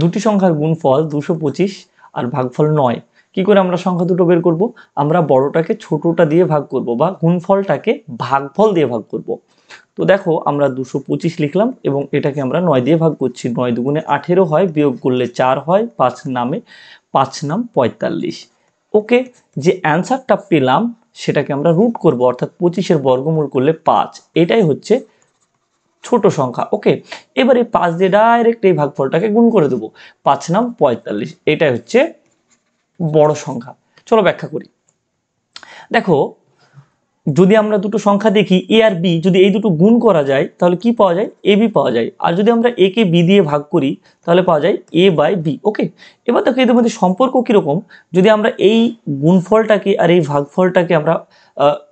দুটি সংখ্যার গুণফল দুশো পঁচিশ আর ভাগফল নয় কি করে আমরা সংখ্যা দুটো বের করব আমরা বড়টাকে ছোটটা দিয়ে ভাগ করব বা গুণফলটাকে ভাগফল দিয়ে ভাগ করব তো দেখো আমরা দুশো পঁচিশ লিখলাম এবং এটাকে আমরা নয় দিয়ে ভাগ করছি নয় দুগুণে আঠেরো হয় বিয়োগ করলে চার হয় পাঁচ নামে পাঁচ নাম পঁয়তাল্লিশ ওকে যে অ্যান্সারটা পেলাম সেটাকে আমরা রুট করব অর্থাৎ পঁচিশের বর্গমূল করলে পাঁচ এটাই হচ্ছে ছোট সংখ্যা ওকে এবারে এই পাঁচ দিয়ে ডাইরেক্ট এই ভাগফলটাকে গুণ করে দেবো পাঁচ নাম পঁয়তাল্লিশ এটাই হচ্ছে বড় সংখ্যা চলো ব্যাখ্যা করি দেখো যদি আমরা দুটো সংখ্যা দেখি এ আর বি যদি এই দুটো গুণ করা যায় তাহলে কি পাওয়া যায় এ বি পাওয়া যায় আর যদি আমরা এ কে বি দিয়ে ভাগ করি তাহলে পাওয়া যায় এ বাই বি ওকে এবার দেখো এদের মধ্যে সম্পর্ক কীরকম যদি আমরা এই গুণফলটাকে আর এই ভাগফলটাকে আমরা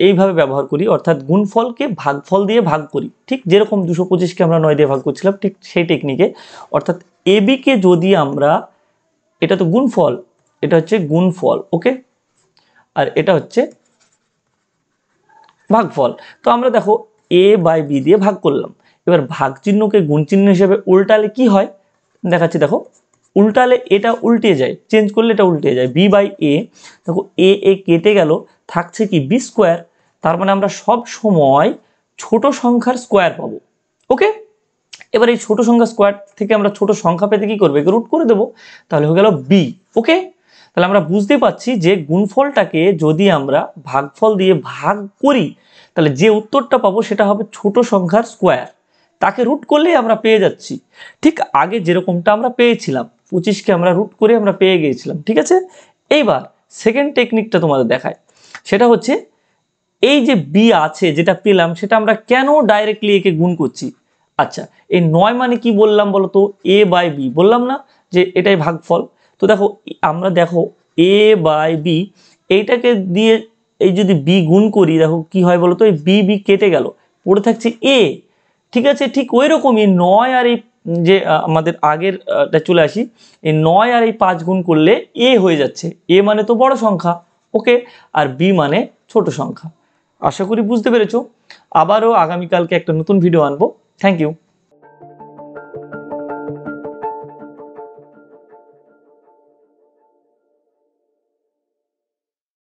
এইভাবে ব্যবহার করি অর্থাৎ গুণফলকে ভাগফল দিয়ে ভাগ করি ঠিক যেরকম দুশো পঁচিশকে আমরা নয় দিয়ে ভাগ করছিলাম ঠিক সেই টেকনিকে অর্থাৎ এ বিকে যদি আমরা এটা তো গুণফল এটা হচ্ছে গুণফল ওকে আর এটা হচ্ছে ভাগফল তো আমরা দেখো এ বাই বি দিয়ে ভাগ করলাম এবার ভাগ চিহ্নকে গুণ চিহ্ন হিসেবে উল্টালে কি হয় দেখাচ্ছি দেখো উল্টালে এটা উল্টে যায় চেঞ্জ করলে এটা উল্টে যায় বি বাই এ দেখো এ এ কেটে গেল থাকছে কি বি স্কোয়ার তার মানে আমরা সব সময় ছোট সংখ্যার স্কোয়ার পাবো ওকে এবার এই ছোট সংখ্যা স্কোয়ার থেকে আমরা ছোট সংখ্যা পেতে কি করবো রুট করে দেবো তাহলে হয়ে গেল বি ওকে তাহলে আমরা বুঝতে পারছি যে গুণফলটাকে যদি আমরা ভাগফল দিয়ে ভাগ করি তাহলে যে উত্তরটা পাবো সেটা হবে ছোট সংখ্যার স্কোয়ার তাকে রুট করলেই আমরা পেয়ে যাচ্ছি ঠিক আগে যেরকমটা আমরা পেয়েছিলাম পঁচিশকে আমরা রুট করে আমরা পেয়ে গিয়েছিলাম ঠিক আছে এইবার সেকেন্ড টেকনিকটা তোমাদের দেখায় সেটা হচ্ছে এই যে বি আছে যেটা পেলাম সেটা আমরা কেন ডাইরেক্টলি একে গুণ করছি আচ্ছা এই নয় মানে কি বললাম বলতো এ বাই বি বললাম না যে এটাই ভাগফল তো দেখো আমরা দেখো এ বাই বি এইটাকে দিয়ে এই যদি বি গুণ করি দেখো কি হয় বলো তো এই বি বি কেটে গেল পড়ে থাকছে এ ঠিক আছে ঠিক ওই রকমই নয় আর এই যে আমাদের আগেরটা চলে আসি এই নয় আর এই পাঁচ গুণ করলে এ হয়ে যাচ্ছে এ মানে তো বড় সংখ্যা ওকে আর বি মানে ছোট সংখ্যা আশা করি বুঝতে পেরেছ আবারও আগামীকালকে একটা নতুন ভিডিও আনবো থ্যাংক ইউ